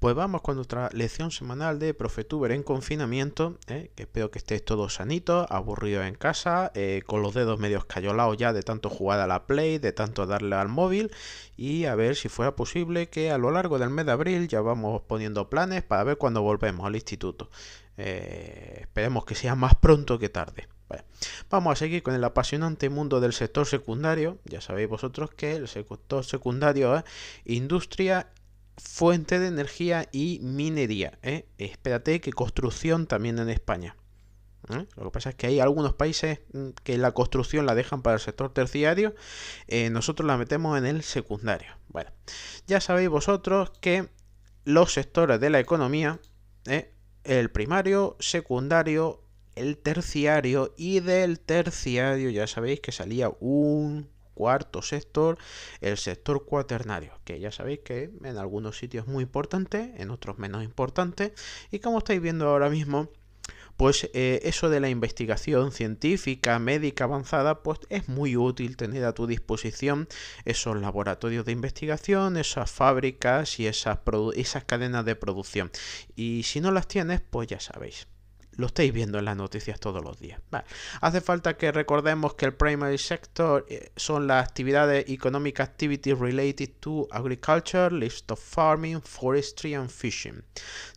Pues vamos con nuestra lección semanal de Profetuber en confinamiento. ¿eh? Que espero que estéis todos sanitos, aburridos en casa, eh, con los dedos medio escayolados ya de tanto jugar a la Play, de tanto darle al móvil. Y a ver si fuera posible que a lo largo del mes de abril ya vamos poniendo planes para ver cuándo volvemos al instituto. Eh, esperemos que sea más pronto que tarde. vamos a seguir con el apasionante mundo del sector secundario. Ya sabéis vosotros que el sector secundario es industria fuente de energía y minería. ¿eh? Espérate que construcción también en España. ¿eh? Lo que pasa es que hay algunos países mm, que la construcción la dejan para el sector terciario, eh, nosotros la metemos en el secundario. Bueno, ya sabéis vosotros que los sectores de la economía, el primario, secundario, el terciario y del terciario, ya sabéis que salía un cuarto sector, el sector cuaternario, que ya sabéis que en algunos sitios es muy importante, en otros menos importante, y como estáis viendo ahora mismo, pues eh, eso de la investigación científica, médica avanzada, pues es muy útil tener a tu disposición esos laboratorios de investigación, esas fábricas y esas, esas cadenas de producción. Y si no las tienes, pues ya sabéis, lo estáis viendo en las noticias todos los días. Hace falta que recordemos que el primary sector eh, son las actividades económicas activities related to agriculture, livestock farming, forestry and fishing.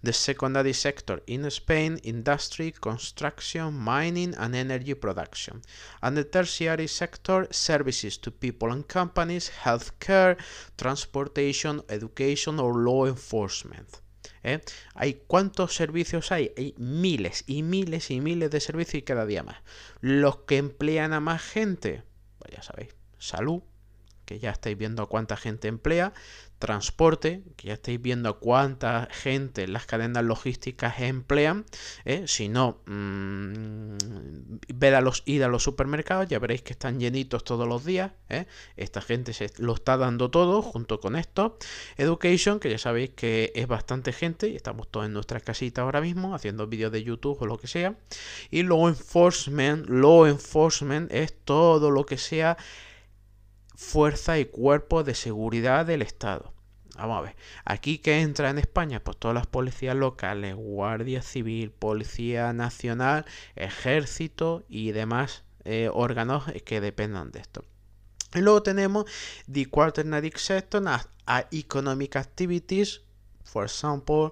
The secondary sector in Spain, industry, construction, mining and energy production. And the tertiary sector, services to people and companies, healthcare, transportation, education or law enforcement. ¿eh? Hay cuántos servicios hay, hay miles y miles y miles de servicios y cada día más. Los que emplean a más gente, pues ya sabéis, salud, que ya estáis viendo a cuánta gente emplea, transporte, que ya estáis viendo a cuánta gente las cadenas logísticas emplean, ¿eh? si no, mmm, a los, id a los supermercados, ya veréis que están llenitos todos los días, ¿eh? esta gente se lo está dando todo junto con esto, education, que ya sabéis que es bastante gente, y estamos todos en nuestras casitas ahora mismo, haciendo vídeos de YouTube o lo que sea, y law enforcement, law enforcement es todo lo que sea fuerza y Cuerpo de seguridad del Estado. Vamos a ver, aquí que entra en España, pues todas las policías locales, Guardia Civil, Policía Nacional, Ejército y demás eh, órganos que dependan de esto. Y luego tenemos the quaternary section economic activities, for example,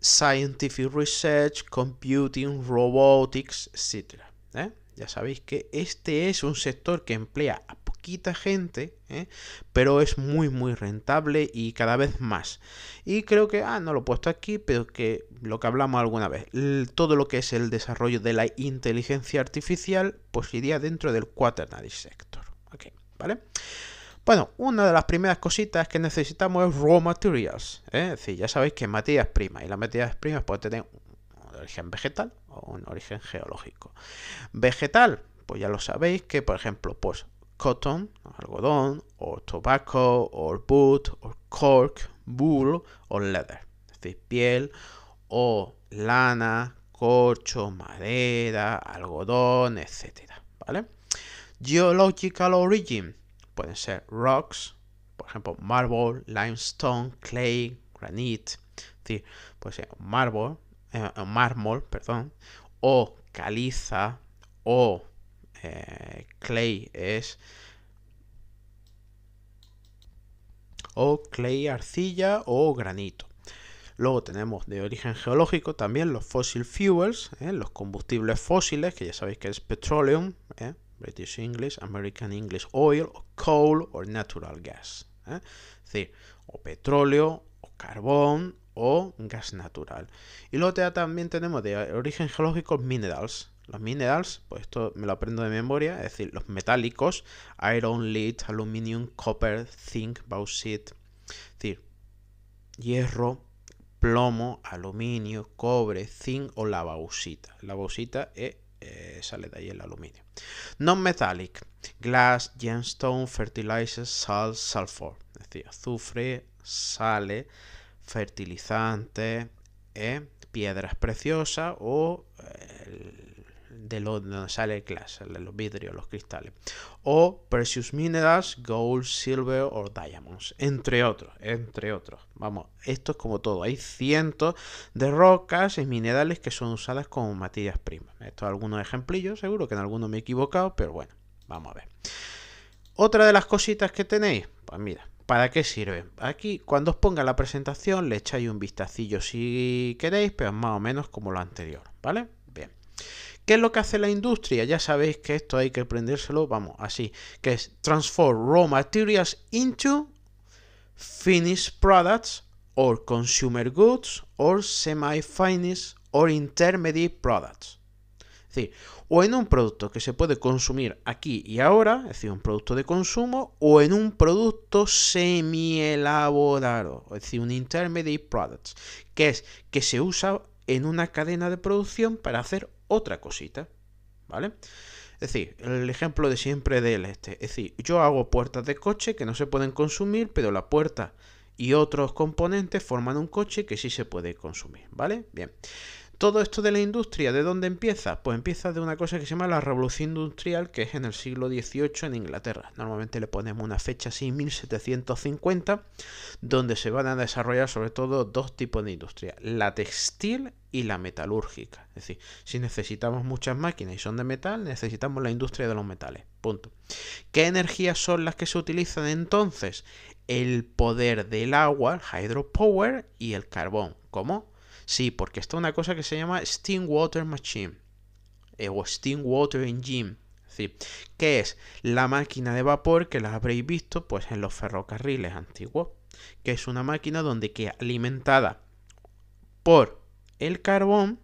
scientific research, computing, robotics, etc. ¿eh? Ya sabéis que este es un sector que emplea quita gente, ¿eh? pero es muy, muy rentable y cada vez más. Y creo que, ah, no lo he puesto aquí, pero que lo que hablamos alguna vez, todo lo que es el desarrollo de la inteligencia artificial, pues iría dentro del quaternary sector. ¿vale? Bueno, una de las primeras cositas que necesitamos es raw materials. ¿eh? Es decir, ya sabéis que materias primas. Y las materias primas pueden tener un origen vegetal o un origen geológico. Vegetal, pues ya lo sabéis que, por ejemplo, pues cotton, algodón, o tobacco, or boot, o cork, wool, o leather. Es decir, piel o lana, corcho, madera, algodón, etc. ¿Vale? Geological origin. Pueden ser rocks, por ejemplo, marble, limestone, clay, granite. Es decir, puede ser marble, eh, mármol, perdón, o caliza, o eh, clay es... O clay arcilla o granito. Luego tenemos de origen geológico también los fossil fuels, eh, los combustibles fósiles, que ya sabéis que es petroleum, eh, British English, American English Oil, coal o natural gas. Es decir, o petróleo, o carbón, o gas natural. Y luego también tenemos de origen geológico minerals, los minerals, pues esto me lo aprendo de memoria, es decir, los metálicos, iron, lead, aluminium, copper, zinc, bauxite, es decir, hierro, plomo, aluminio, cobre, zinc o la bauxita. La bauxita es eh, eh, sale de ahí el aluminio. Non-metallic, glass, gemstone, fertilizers, salt, sulfur, es decir, azufre, sale, fertilizante, eh, piedras preciosas o de lo, donde sale el de los vidrios, los cristales. O precious minerals, gold, silver o diamonds, entre otros, entre otros. Vamos, esto es como todo. Hay cientos de rocas y minerales que son usadas como materias primas. Esto es algunos ejemplillos, seguro que en alguno me he equivocado, pero bueno, vamos a ver. Otra de las cositas que tenéis, pues mira, ¿Para qué sirve? Aquí, cuando os ponga la presentación, le echáis un vistacillo si queréis, pero más o menos como lo anterior, ¿vale? Bien. ¿Qué es lo que hace la industria? Ya sabéis que esto hay que aprendérselo, vamos, así, que es transform raw materials into finished products or consumer goods or semi-finished or intermediate products. Es decir, o en un producto que se puede consumir aquí y ahora, es decir, un producto de consumo, o en un producto semi-elaborado, es decir, un intermediate product, que es que se usa en una cadena de producción para hacer otra cosita, ¿vale? Es decir, el ejemplo de siempre del este. Es decir, yo hago puertas de coche que no se pueden consumir, pero la puerta y otros componentes forman un coche que sí se puede consumir, ¿vale? Bien. Todo esto de la industria, ¿de dónde empieza? Pues empieza de una cosa que se llama la Revolución Industrial, que es en el siglo XVIII en Inglaterra. Normalmente le ponemos una fecha así, 1750, donde se van a desarrollar sobre todo dos tipos de industria, la textil y la metalúrgica. Es decir, si necesitamos muchas máquinas y son de metal, necesitamos la industria de los metales. Punto. ¿Qué energías son las que se utilizan entonces? El poder del agua, el hydropower y el carbón. ¿Cómo? Sí, porque está una cosa que se llama Steam Water Machine eh, o Steam Water Engine. Sí, que es la máquina de vapor que las habréis visto pues en los ferrocarriles antiguos, que es una máquina donde queda alimentada por el carbón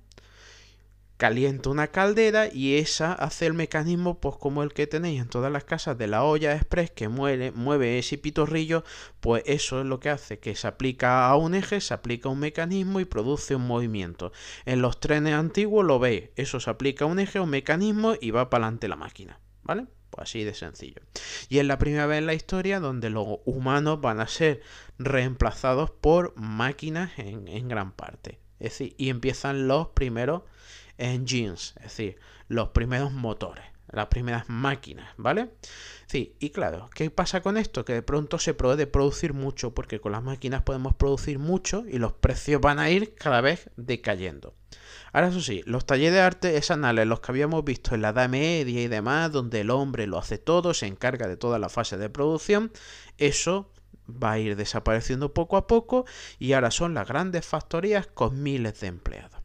calienta una caldera y esa hace el mecanismo pues como el que tenéis en todas las casas de la olla express que mueve, mueve ese pitorrillo pues eso es lo que hace que se aplica a un eje se aplica un mecanismo y produce un movimiento en los trenes antiguos lo veis eso se aplica a un eje un mecanismo y va para adelante la máquina vale Pues así de sencillo. Y es la primera vez en la historia donde los humanos van a ser reemplazados por máquinas en, en gran parte. Es decir, y empiezan los primeros engines, es decir, los primeros motores, las primeras máquinas, ¿vale? Sí, y claro, ¿qué pasa con esto? Que de pronto se puede producir mucho, porque con las máquinas podemos producir mucho y los precios van a ir cada vez decayendo. Ahora eso sí, los talleres de arte es anales, los que habíamos visto en la Edad Media y demás, donde el hombre lo hace todo, se encarga de toda la fase de producción, eso va a ir desapareciendo poco a poco y ahora son las grandes factorías con miles de empleados.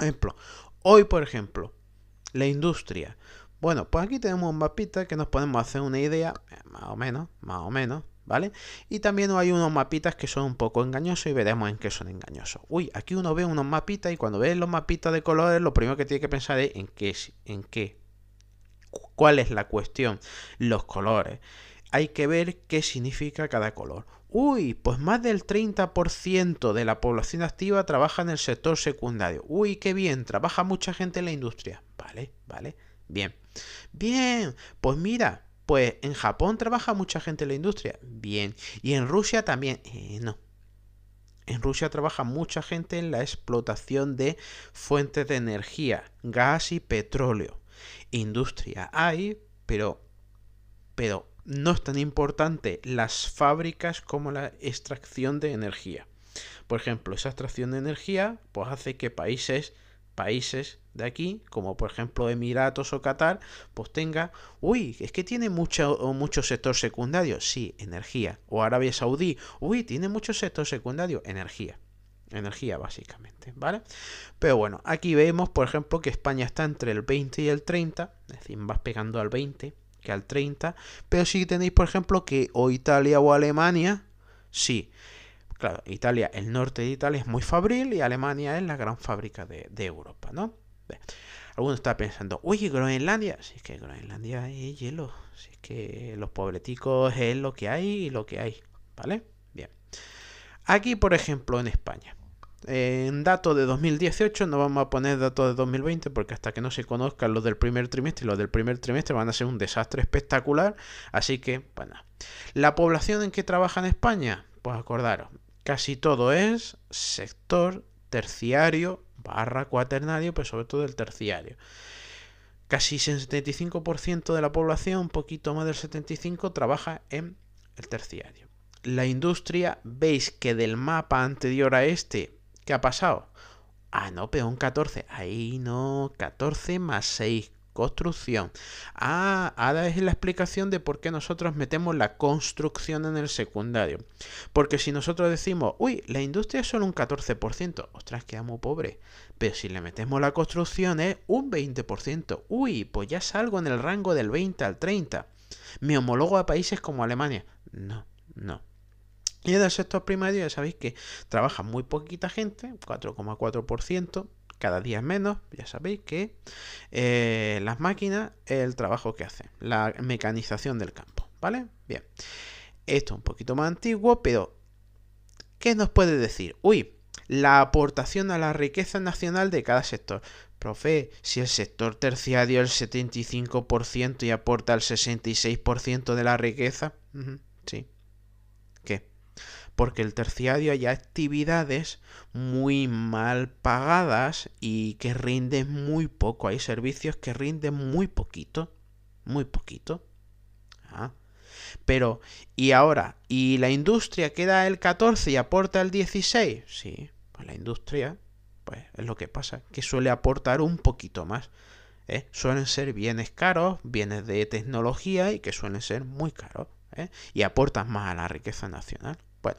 Ejemplo, hoy por ejemplo, la industria. Bueno, pues aquí tenemos un mapita que nos podemos hacer una idea, eh, más o menos, más o menos, ¿vale? Y también hay unos mapitas que son un poco engañosos y veremos en qué son engañosos. Uy, aquí uno ve unos mapitas y cuando ve los mapitas de colores, lo primero que tiene que pensar es en qué, en qué, cuál es la cuestión, los colores hay que ver qué significa cada color. Uy, pues más del 30% de la población activa trabaja en el sector secundario. Uy, qué bien, trabaja mucha gente en la industria. Vale, vale, bien. Bien, pues mira, pues en Japón trabaja mucha gente en la industria. Bien. Y en Rusia también. Eh, no. En Rusia trabaja mucha gente en la explotación de fuentes de energía, gas y petróleo. Industria hay, pero... Pero no es tan importante las fábricas como la extracción de energía. Por ejemplo, esa extracción de energía pues hace que países países de aquí, como por ejemplo Emiratos o Qatar, pues tenga, uy, es que tiene mucho, muchos sector secundario, sí, energía. O Arabia Saudí, uy, tiene mucho sector secundario, energía. Energía básicamente, ¿vale? Pero bueno, aquí vemos, por ejemplo, que España está entre el 20 y el 30, es decir, vas pegando al 20, que al 30. Pero si tenéis, por ejemplo, que o Italia o Alemania, sí. Claro, Italia, el norte de Italia es muy fabril y Alemania es la gran fábrica de, Europa, ¿no? Alguno está pensando, oye, Groenlandia. Si es que Groenlandia es hielo. Si es que los pobreticos es lo que hay y lo que hay, ¿vale? Bien. Aquí, por ejemplo, en España en datos de 2018, no vamos a poner datos de 2020 porque hasta que no se conozcan los del primer trimestre, ...y los del primer trimestre van a ser un desastre espectacular. Así que, bueno. La población en que trabaja en España, pues acordaros, casi todo es sector terciario barra cuaternario, pero sobre todo el terciario. Casi 75% de la población, un poquito más del 75%, trabaja en el terciario. La industria, veis que del mapa anterior a este ¿Qué ha pasado? Ah, no, un 14. Ahí no, 14 más 6, construcción. Ah, ahora es la explicación de por qué nosotros metemos la construcción en el secundario. Porque si nosotros decimos, uy, la industria es solo un 14%, ostras, queda muy pobre. Pero si le metemos la construcción es un 20%. Uy, pues ya salgo en el rango del 20 al 30. Me homologo a países como Alemania. No, no. Y en el sector primario ya sabéis que trabaja muy poquita gente, 4,4%, cada día es menos, ya sabéis que eh, las máquinas el trabajo que hacen, la mecanización del campo, ¿vale? Bien, esto es un poquito más antiguo, pero ¿qué nos puede decir? Uy, la aportación a la riqueza nacional de cada sector. Profe, si el sector terciario es el 75% y aporta el 66% de la riqueza, sí, porque el terciario hay actividades muy mal pagadas y que rinden muy poco. Hay servicios que rinden muy poquito, muy poquito. Ah. Pero, ¿y ahora? ¿Y la industria queda el 14 y aporta el 16? Sí, pues la industria, pues es lo que pasa, que suele aportar un poquito más. ¿eh? Suelen ser bienes caros, bienes de tecnología y que suelen ser muy caros. ¿eh? Y aportan más a la riqueza nacional. Bueno,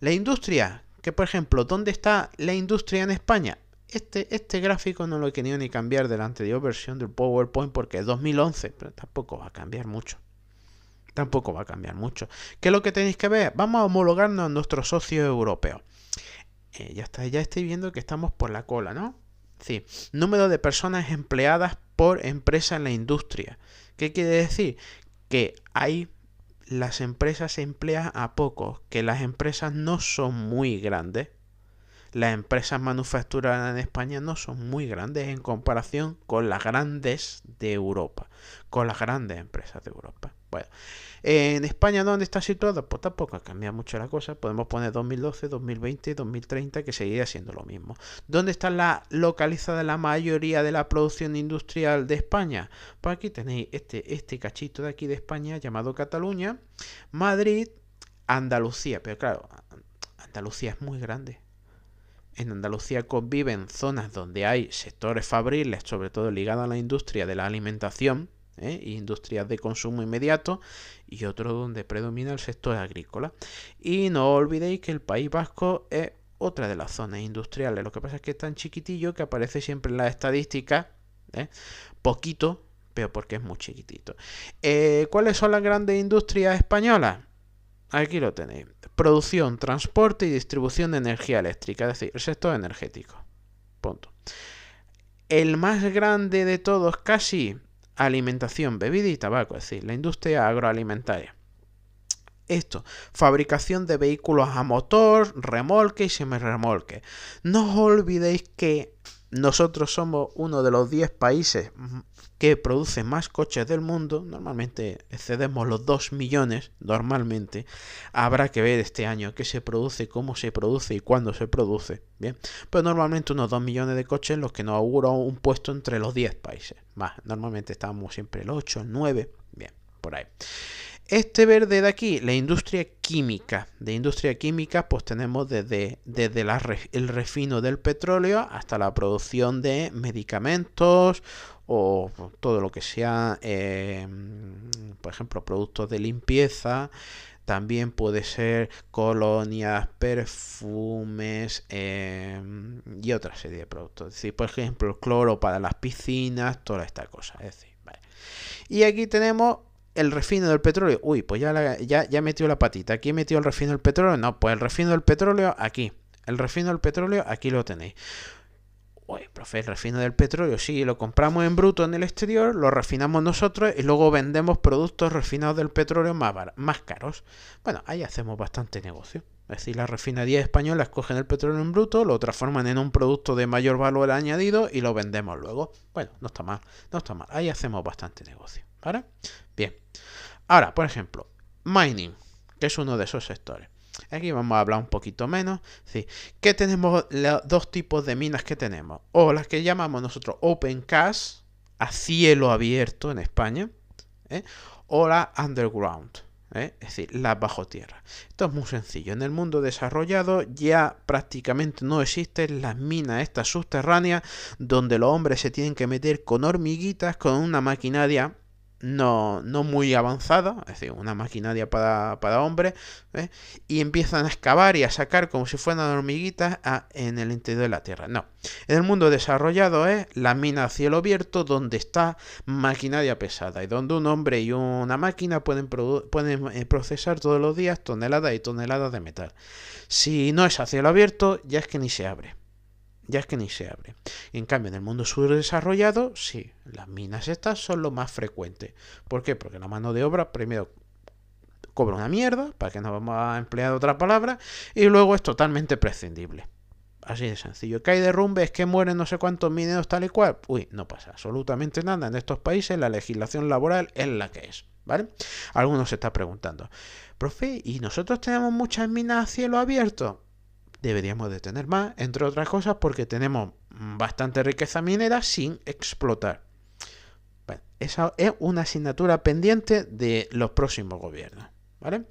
la industria, que por ejemplo, ¿dónde está la industria en España? Este, este gráfico no lo he querido ni cambiar de la anterior versión del PowerPoint porque es 2011, pero tampoco va a cambiar mucho. Tampoco va a cambiar mucho. ¿Qué es lo que tenéis que ver? Vamos a homologarnos a nuestros socios europeos. Eh, ya está, ya estoy viendo que estamos por la cola, ¿no? Sí, número de personas empleadas por empresa en la industria. ¿Qué quiere decir? Que hay las empresas emplean a pocos, que las empresas no son muy grandes. Las empresas manufacturadas en España no son muy grandes en comparación con las grandes de Europa, con las grandes empresas de Europa. Bueno, en España, ¿dónde está situada? Pues tampoco ha cambiado mucho la cosa. Podemos poner 2012, 2020, 2030, que seguiría siendo lo mismo. ¿Dónde está la localizada la mayoría de la producción industrial de España? Pues aquí tenéis este, este cachito de aquí de España llamado Cataluña, Madrid, Andalucía. Pero claro, Andalucía es muy grande. En Andalucía conviven zonas donde hay sectores fabriles, sobre todo ligados a la industria de la alimentación ¿eh? industrias de consumo inmediato y otro donde predomina el sector agrícola. Y no olvidéis que el País Vasco es otra de las zonas industriales. Lo que pasa es que es tan chiquitillo que aparece siempre en las estadísticas, ¿eh? poquito, pero porque es muy chiquitito. Eh, ¿Cuáles son las grandes industrias españolas? Aquí lo tenéis. Producción, transporte y distribución de energía eléctrica, es decir, el sector energético. Punto. El más grande de todos casi alimentación, bebida y tabaco, es decir, la industria agroalimentaria. Esto, fabricación de vehículos a motor, remolque y semirremolque. No os olvidéis que nosotros somos uno de los 10 países que produce más coches del mundo. Normalmente excedemos los 2 millones, normalmente. Habrá que ver este año qué se produce, cómo se produce y cuándo se produce. Bien, pero normalmente unos 2 millones de coches los que nos augura un puesto entre los 10 países. Más, normalmente estamos siempre el 8, el 9, bien, por ahí. Este verde de aquí, la industria química. De industria química, pues tenemos desde, desde el refino del petróleo hasta la producción de medicamentos o todo lo que sea, em, por ejemplo, productos de limpieza. También puede ser colonias, perfumes em, y otra serie de productos. Es por ejemplo, el cloro para las piscinas, toda esta cosa. Y aquí tenemos el refino del petróleo. Uy, pues ya, ya, metió la patita. Aquí metió el refino del petróleo. No, pues el refino del petróleo aquí. El refino del petróleo aquí lo tenéis. Uy, profe, el refino del petróleo, sí, lo compramos en bruto en el exterior, lo refinamos nosotros y luego vendemos productos refinados del petróleo más, más caros. Bueno, ahí hacemos bastante negocio. Es decir, las refinerías españolas cogen el petróleo en bruto, lo transforman en un producto de mayor valor añadido y lo vendemos luego. Bueno, no está mal, no está mal. Ahí hacemos bastante negocio. ¿Vale? Bien. Ahora, por ejemplo, mining, que es uno de esos sectores. Aquí vamos a hablar un poquito menos. Sí. ¿Qué tenemos? Los dos tipos de minas que tenemos. O las que llamamos nosotros open cast, a cielo abierto en España. ¿eh? O las underground. ¿eh? Es decir, las bajo tierra. Esto es muy sencillo. En el mundo desarrollado ya prácticamente no existen las minas estas subterráneas donde los hombres se tienen que meter con hormiguitas, con una maquinaria no, muy avanzada, es decir, una maquinaria para, para hombres, ¿eh? y empiezan a excavar y a sacar como si fueran hormiguitas ah, en el interior de la Tierra. No, en el mundo desarrollado es la mina a cielo abierto donde está maquinaria pesada y donde un hombre y una máquina pueden, pueden eh, procesar todos los días toneladas y toneladas de metal. Si no es a cielo abierto, ya es que ni se abre ya es que ni se abre. En cambio, en el mundo subdesarrollado, sí, las minas estas son lo más frecuente. ¿Por qué? Porque la mano de obra primero cobra una mierda, para que no vamos a emplear otra palabra, y luego es totalmente prescindible. Así de sencillo. Que hay derrumbes, que mueren no sé cuántos mineros tal y cual. Uy, no pasa absolutamente nada. En estos países la legislación laboral es la que es. ¿Vale? Algunos se están preguntando, profe, ¿y nosotros tenemos muchas minas a cielo abierto? deberíamos de tener más, entre otras cosas porque tenemos bastante riqueza minera sin explotar. Bueno, esa es una asignatura pendiente de los próximos gobiernos. ¿Vale?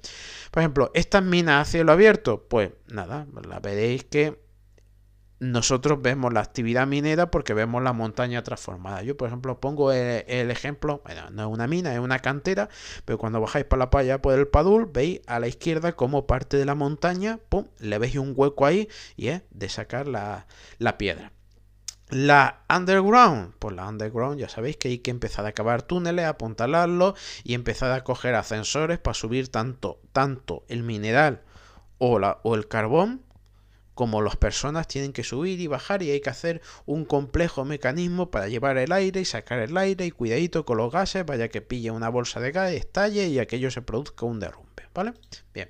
Por ejemplo, estas minas a cielo abierto, pues nada, la veréis que nosotros vemos la actividad minera porque vemos la montaña transformada. Yo, por ejemplo, pongo el, ejemplo, no es una mina, es una cantera, pero cuando bajáis para la playa por el Padul, veis a la izquierda como parte de la montaña, pum, le veis un hueco ahí y es de sacar la, piedra. La underground, pues la underground ya sabéis que hay que empezar a cavar túneles, apuntalarlos y empezar a coger ascensores para subir tanto, tanto el mineral o, o el carbón como las personas tienen que subir y bajar y hay que hacer un complejo mecanismo para llevar el aire y sacar el aire y cuidadito con los gases, vaya que pille una bolsa de gas, estalle y aquello se produzca un derrumbe, ¿vale? Bien.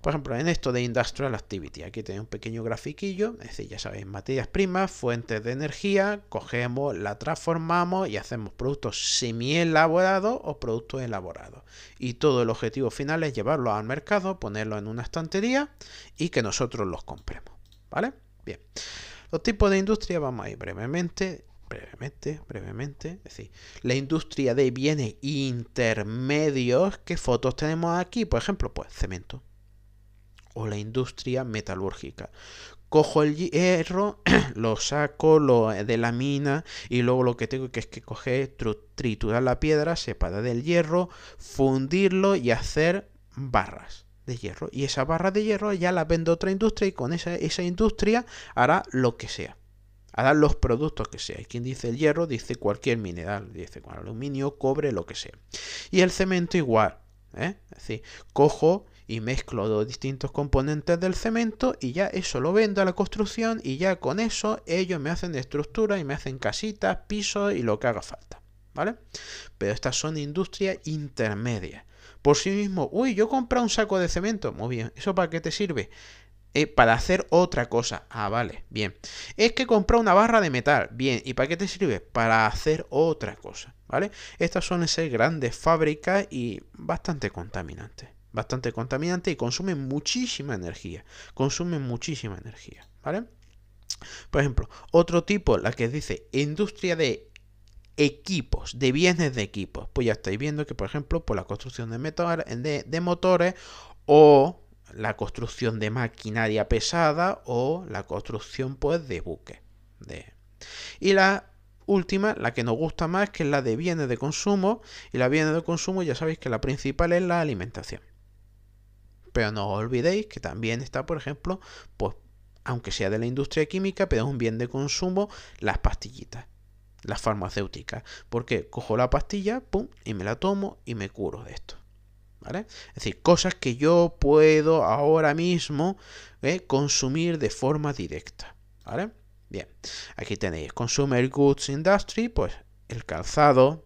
Por ejemplo, en esto de Industrial Activity, aquí tenéis un pequeño grafiquillo, es decir, ya sabéis, materias primas, fuentes de energía, cogemos, la transformamos y hacemos productos semi elaborados o productos elaborados. Y todo el objetivo final es llevarlo al mercado, ponerlo en una estantería y que nosotros los compremos. ¿Vale? Bien. Los tipos de industria, vamos a ir brevemente brevemente, brevemente, es decir, la industria de bienes intermedios, ¿qué fotos tenemos aquí? Por ejemplo, pues cemento, o la industria metalúrgica. Cojo el hierro, lo saco lo eh, de la mina y luego lo que tengo que es que coger, triturar la piedra, separar del hierro, fundirlo y hacer barras de hierro. Y esa barra de hierro ya la vende otra industria y con esa, industria hará lo que sea. Hará los productos que sea. Y quien dice el hierro dice cualquier mineral, dice aluminio, cobre, lo que sea. Y el cemento igual. ¿eh? Es decir, cojo y mezclo dos distintos componentes del cemento y ya eso lo vendo a la construcción y ya con eso ellos me hacen estructuras y me hacen casitas, pisos y lo que haga falta. ¿Vale? Pero estas son industrias intermedias. Por sí mismo, uy, yo compré un saco de cemento. Muy bien, ¿eso para qué te sirve? Eh, para hacer otra cosa. Ah, vale, bien. Es que compré una barra de metal. Bien, ¿y para qué te sirve? Para hacer otra cosa, ¿vale? Estas suelen ser grandes fábricas y bastante contaminantes bastante contaminante y consumen muchísima energía. Consumen muchísima energía, ¿vale? Por ejemplo, otro tipo, la que dice industria de equipos, de bienes de equipos. Pues ya estáis viendo que, por ejemplo, por pues la construcción de, de, motores o la construcción de maquinaria pesada o la construcción pues de buques. De... Y la última, la que nos gusta más, que es la de bienes de consumo. Y la bienes de consumo ya sabéis que la principal es la alimentación. Pero no os olvidéis que también está, por ejemplo, pues aunque sea de la industria química, pero es un bien de consumo, las pastillitas, las farmacéuticas. Porque cojo la pastilla, pum, y me la tomo y me curo de esto. ¿Vale? Es decir, cosas que yo puedo ahora mismo ¿eh? consumir de forma directa. ¿Vale? Bien, aquí tenéis Consumer Goods Industry, pues el calzado,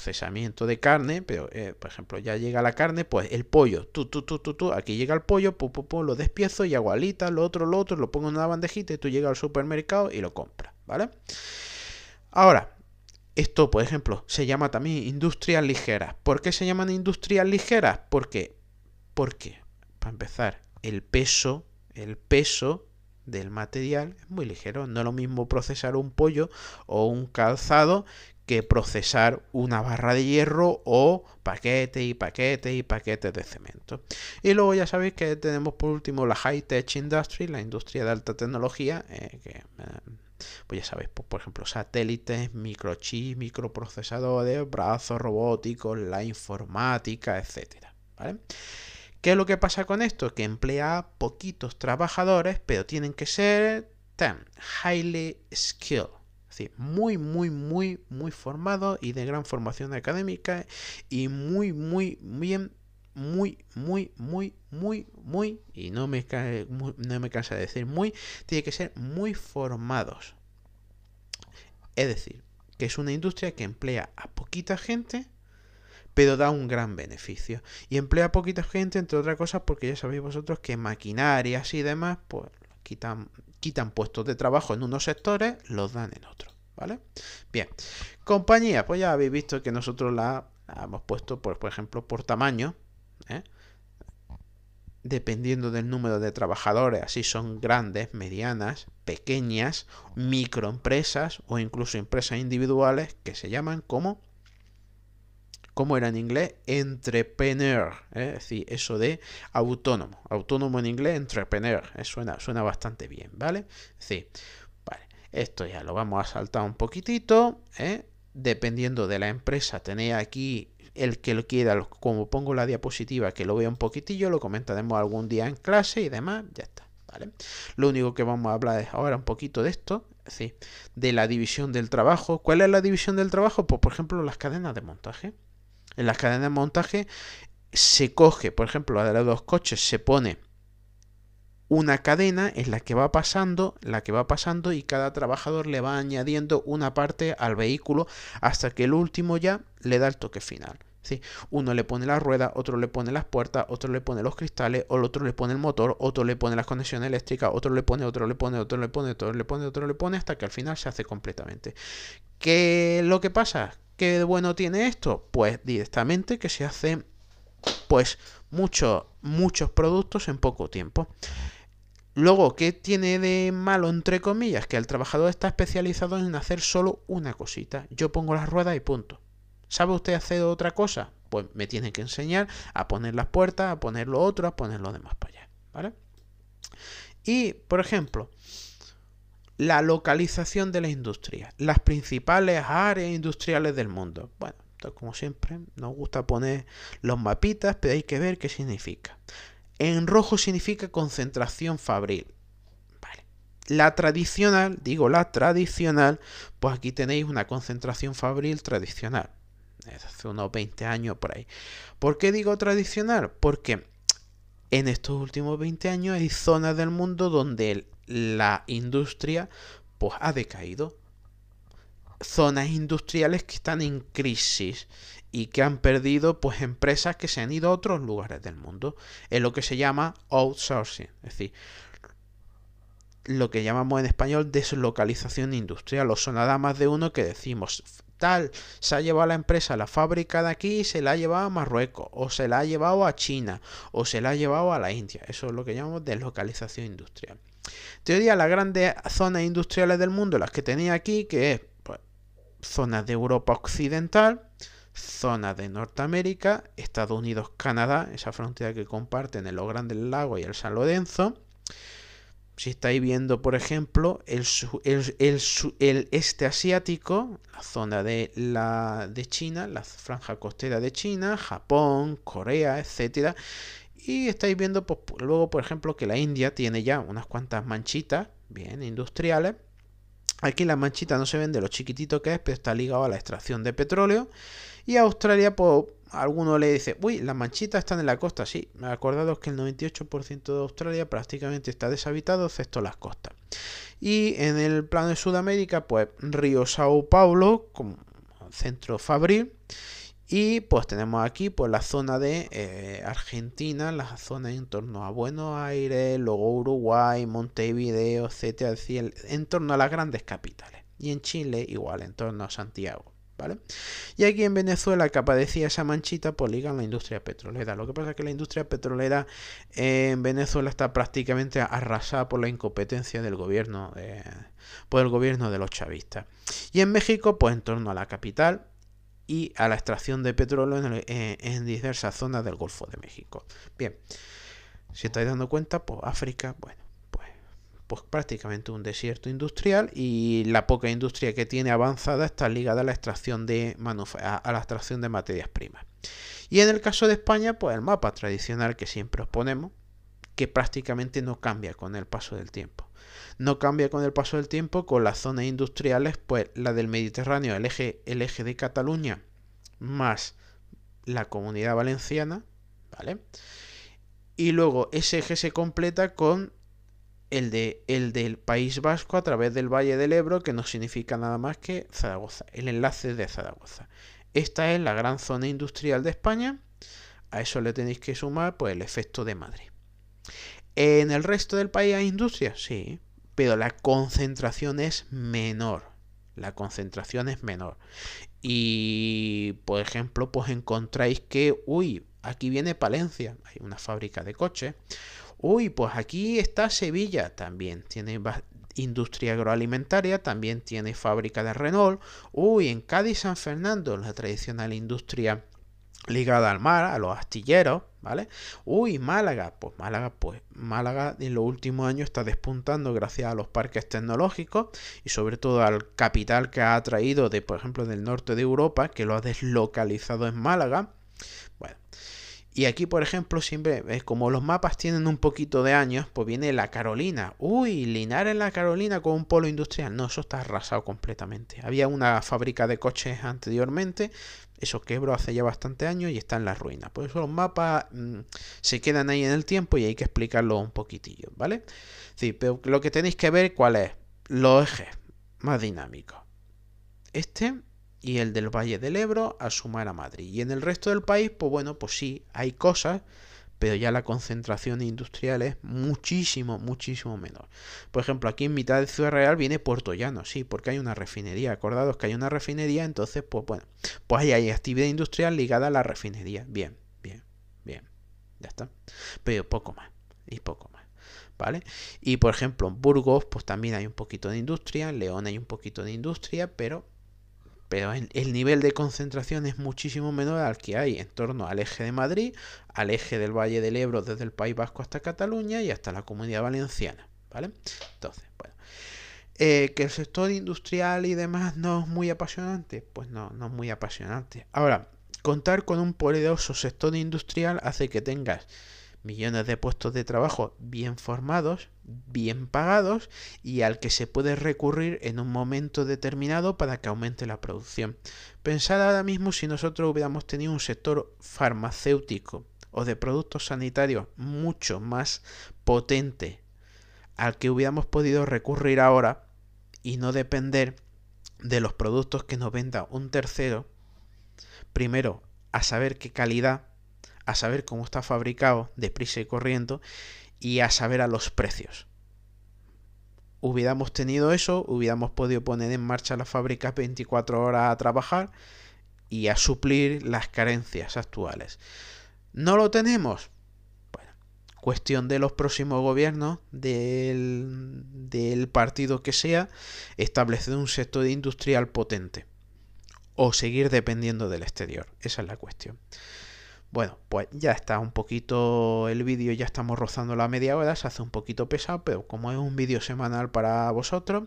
procesamiento de carne, pero eh, por ejemplo ya llega la carne, pues el pollo, tú, tú, tú, tú, tú, aquí llega el pollo, pu, lo despiezo y agualita, lo otro, lo otro, lo pongo en una bandejita y tú llegas al supermercado y lo compras, ¿vale? Ahora, esto, por ejemplo, se llama también industrias ligeras. ¿Por qué se llaman industrias ligeras? Porque, porque, para empezar, el peso, el peso del material es muy ligero. No es lo mismo procesar un pollo o un calzado que procesar una barra de hierro o paquetes y paquetes y paquetes de cemento. Y luego ya sabéis que tenemos por último la High Tech Industry, la industria de alta tecnología, eh, que eh, pues ya sabéis, pues, por ejemplo, satélites, microchips, microprocesadores, brazos robóticos, la informática, etcétera. ¿vale? ¿Qué es lo que pasa con esto? Que emplea poquitos trabajadores, pero tienen que ser tan highly skilled sí muy, muy, muy, muy formado y de gran formación académica y muy, muy bien, muy, muy, muy, muy, muy, y no me, no me cansa de decir muy, tiene que ser muy formados. Es decir, que es una industria que emplea a poquita gente, pero da un gran beneficio. Y emplea a poquita gente, entre otras cosas, porque ya sabéis vosotros que maquinarias y demás, pues quitan, quitan puestos de trabajo en unos sectores, los dan en otros. ¿Vale? Bien, compañía, pues ya habéis visto que nosotros la, hemos puesto, por, pues, por ejemplo, por tamaño. ¿eh? Dependiendo del número de trabajadores, así son grandes, medianas, pequeñas, microempresas o incluso empresas individuales que se llaman como ¿Cómo era en inglés? Entrepreneur. ¿eh? Es decir, eso de autónomo. Autónomo en inglés, entrepreneur. Eh, suena, suena bastante bien, ¿vale? Sí, vale, esto ya lo vamos a saltar un poquitito. ¿eh? Dependiendo de la empresa, tenéis aquí el que lo quiera, como pongo la diapositiva, que lo vea un poquitillo, lo comentaremos algún día en clase y demás, ya está. ¿vale? Lo único que vamos a hablar es ahora un poquito de esto, ¿sí? de la división del trabajo. ¿Cuál es la división del trabajo? Pues, por ejemplo, las cadenas de montaje en las cadenas de montaje, se coge, por ejemplo, a de los coches, se pone una cadena es la que va pasando, la que va pasando y cada trabajador le va añadiendo una parte al vehículo hasta que el último ya le da el toque final. Uno le pone la rueda, otro le pone las puertas, otro le pone los cristales, o el otro le pone el motor, otro le pone las conexiones eléctricas, otro le pone, otro le pone, otro le pone, otro le pone, otro le pone, hasta que al final se hace completamente. ¿Qué es lo que pasa? ¿Qué bueno tiene esto? Pues directamente que se hacen pues muchos, muchos productos en poco tiempo. Luego, ¿qué tiene de malo, entre comillas? Que el trabajador está especializado en hacer solo una cosita. Yo pongo las ruedas y punto. ¿Sabe usted hacer otra cosa? Pues me tiene que enseñar a poner las puertas, a poner lo otro, a poner lo demás para allá. ¿Vale? Y, por ejemplo, la localización de la industria, las principales áreas industriales del mundo. Bueno, como siempre, nos gusta poner los mapitas, pero hay que ver qué significa. En rojo significa concentración fabril. La tradicional, digo la tradicional, pues aquí tenéis una concentración fabril tradicional. hace unos 20 años por ahí. ¿Por qué digo tradicional? Porque en estos últimos 20 años hay zonas del mundo donde el la industria pues ha decaído. Zonas industriales que están en crisis y que han perdido pues empresas que se han ido a otros lugares del mundo, en lo que se llama outsourcing, es decir, lo que llamamos en español deslocalización industrial, o nada más de uno que decimos tal, se ha llevado la empresa a la fábrica de aquí y se la ha llevado a Marruecos, o se la ha llevado a China, o se la ha llevado a la India, eso es lo que llamamos deslocalización industrial. Teoría, las grandes zonas industriales del mundo, las que tenía aquí, que es pues, zonas de Europa Occidental, zona de Norteamérica, Estados Unidos, Canadá, esa frontera que comparten en los Grandes Lagos y el San Lorenzo. Si estáis viendo, por ejemplo, el, este asiático, la zona de, de China, la franja costera de China, Japón, Corea, etcétera, y estáis viendo pues, luego, por ejemplo, que la India tiene ya unas cuantas manchitas, bien, industriales. Aquí la manchita no se ven de lo chiquitito que es, pero está ligado a la extracción de petróleo. Y Australia, pues, alguno le dice, uy, las manchitas están en la costa. Sí, acordados que el 98% de Australia prácticamente está deshabitado, excepto las costas. Y en el plano de Sudamérica, pues, Río Sao Paulo, como centro fabril. Y pues tenemos aquí pues, la zona de eh, Argentina, la zona en torno a Buenos Aires, luego Uruguay, Montevideo, etcétera, en torno a las grandes capitales. Y en Chile igual, en torno a Santiago. ¿Vale? Y aquí en Venezuela, que aparecía esa manchita, pues ligan la industria petrolera. Lo que pasa es que la industria petrolera en Venezuela está prácticamente arrasada por la incompetencia del gobierno, eh, por el gobierno de los chavistas. Y en México, pues en torno a la capital, y a la extracción de petróleo eh, en, diversas zonas del Golfo de México. Bien, si estáis dando cuenta, pues África, bueno, pues, pues prácticamente un desierto industrial y la poca industria que tiene avanzada está ligada a la extracción de, a la extracción de materias primas. Y en el caso de España, pues el mapa tradicional que siempre os ponemos, que prácticamente no cambia con el paso del tiempo. No cambia con el paso del tiempo con las zonas industriales, pues la del Mediterráneo, el eje, el eje de Cataluña, más la comunidad valenciana, ¿vale? Y luego ese eje se completa con el, de, el del País Vasco a través del Valle del Ebro, que no significa nada más que Zaragoza, el enlace de Zaragoza. Esta es la gran zona industrial de España. A eso le tenéis que sumar pues, el efecto de Madrid. ¿En el resto del país hay industria? Sí, pero la concentración es menor. La concentración es menor. Y, por ejemplo, pues encontráis que, uy, aquí viene Palencia, hay una fábrica de coches. Uy, pues aquí está Sevilla, también tiene industria agroalimentaria, también tiene fábrica de Renault. Uy, en Cádiz, San Fernando, la tradicional industria ligada al mar, a los astilleros, ¿vale? Uy, Málaga, pues Málaga, pues Málaga en los últimos años está despuntando gracias a los parques tecnológicos y sobre todo al capital que ha atraído de, por ejemplo, del norte de Europa, que lo ha deslocalizado en Málaga. Bueno, y aquí, por ejemplo, siempre, eh, como los mapas tienen un poquito de años, pues viene la Carolina. Uy, Linares la Carolina con un polo industrial. No, eso está arrasado completamente. Había una fábrica de coches anteriormente, eso quebro hace ya bastante años y está en las ruinas. Por eso los mapas mm, se quedan ahí en el tiempo y hay que explicarlo un poquitillo, ¿vale? Sí, pero lo que tenéis que ver cuál es los ejes más dinámicos. Este y el del Valle del Ebro a sumar a Madrid. Y en el resto del país, pues bueno, pues sí, hay cosas pero ya la concentración industrial es muchísimo, muchísimo menor. Por ejemplo, aquí en mitad de Ciudad Real viene Puerto Llano, sí, porque hay una refinería. Acordados que hay una refinería, entonces, pues bueno, pues ahí hay actividad industrial ligada a la refinería. Bien, bien, bien, ya está. Pero poco más, y poco más. ¿Vale? Y por ejemplo, en Burgos, pues también hay un poquito de industria, en León hay un poquito de industria, pero pero el nivel de concentración es muchísimo menor al que hay en torno al eje de Madrid, al eje del Valle del Ebro desde el País Vasco hasta Cataluña y hasta la Comunidad Valenciana, ¿vale? Entonces, bueno. Eh, que el sector industrial y demás no es muy apasionante, pues no, no es muy apasionante. Ahora, contar con un poderoso sector industrial hace que tengas millones de puestos de trabajo bien formados, bien pagados y al que se puede recurrir en un momento determinado para que aumente la producción. Pensad ahora mismo si nosotros hubiéramos tenido un sector farmacéutico o de productos sanitarios mucho más potente al que hubiéramos podido recurrir ahora y no depender de los productos que nos venda un tercero, primero a saber qué calidad a saber cómo está fabricado deprisa y corriendo y a saber a los precios. Hubiéramos tenido eso, hubiéramos podido poner en marcha las fábricas 24 horas a trabajar y a suplir las carencias actuales. ¿No lo tenemos? Bueno, cuestión de los próximos gobiernos, del, del partido que sea, establecer un sector industrial potente o seguir dependiendo del exterior. Esa es la cuestión. Bueno, pues ya está un poquito el vídeo, ya estamos rozando la media hora, se hace un poquito pesado, pero como es un vídeo semanal para vosotros,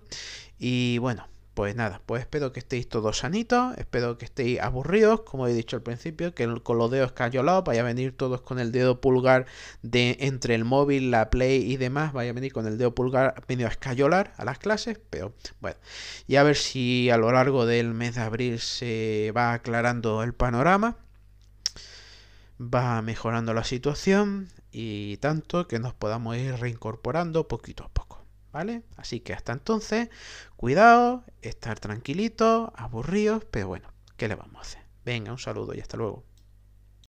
y bueno, pues nada, pues espero que estéis todos sanitos, espero que estéis aburridos, como he dicho al principio, que con los dedos cayolados vaya a venir todos con el dedo pulgar de entre el móvil, la play y demás, vaya a venir con el dedo pulgar venido a escayolar a las clases, pero bueno, y a ver si a lo largo del mes de abril se va aclarando el panorama va mejorando la situación y tanto que nos podamos ir reincorporando poquito a poco, ¿vale? Así que hasta entonces, cuidado, estar tranquilitos, aburridos, pero bueno, ¿qué le vamos a hacer? Venga, un saludo y hasta luego.